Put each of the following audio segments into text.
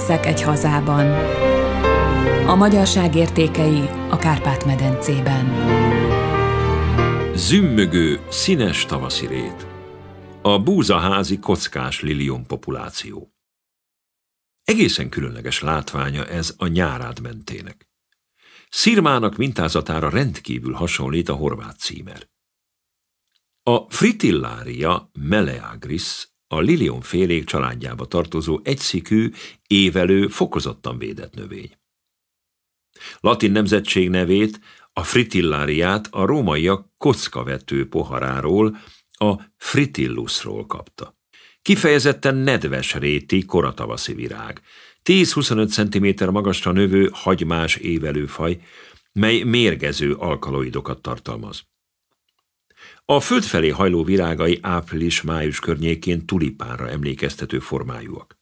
Hiszek egy hazában. A magyarság értékei a Kárpát-medencében. Zümmögő, színes tavaszi rét. A búzaházi kockás lilium populáció. Egészen különleges látványa ez a nyárád mentének. Szirmának mintázatára rendkívül hasonlít a horvát címer. A fritillária meleagris a lilium félék családjába tartozó egyszikű, évelő, fokozottan védett növény. Latin nemzetség nevét, a fritilláriát a rómaiak kockavető poharáról, a fritillusról kapta. Kifejezetten nedves réti koratavaszi virág, 10-25 cm magasra növő hagymás évelőfaj, mely mérgező alkaloidokat tartalmaz. A föld felé hajló virágai április-május környékén tulipánra emlékeztető formájúak.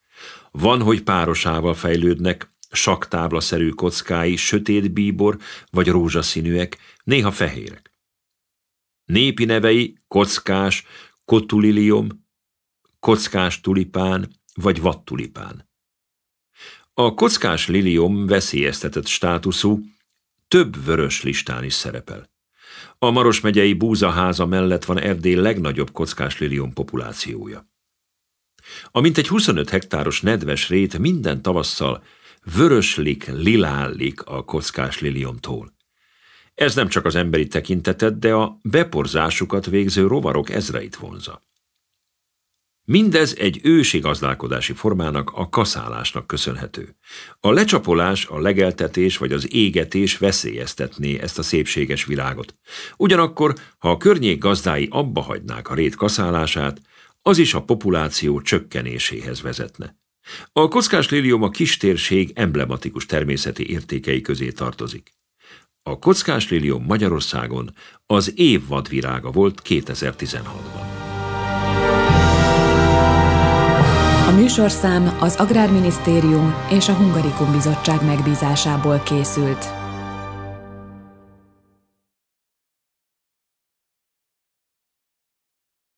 Van, hogy párosával fejlődnek, saktáblaszerű kockái, sötét bíbor vagy rózsaszínűek, néha fehérek. Népi nevei kockás, kotulilium, kockás tulipán vagy vattulipán. A kockás lilium veszélyeztetett státuszú, több vörös listán is szerepel. A Maros megyei búzaháza mellett van Erdély legnagyobb kockás lilium populációja. A mintegy 25 hektáros nedves rét minden tavasszal vöröslik, lilállik a kockás liliomtól. Ez nem csak az emberi tekintetet, de a beporzásukat végző rovarok ezreit vonza. Mindez egy ősi gazdálkodási formának, a kaszálásnak köszönhető. A lecsapolás, a legeltetés vagy az égetés veszélyeztetné ezt a szépséges világot. Ugyanakkor, ha a környék gazdái abba hagynák a rét kaszálását, az is a populáció csökkenéséhez vezetne. A kockás lélium a kistérség emblematikus természeti értékei közé tartozik. A kockás lélium Magyarországon az év vadvirága volt 2016-ban. műsorszám az Agrárminisztérium és a Hungarikum Bizottság megbízásából készült.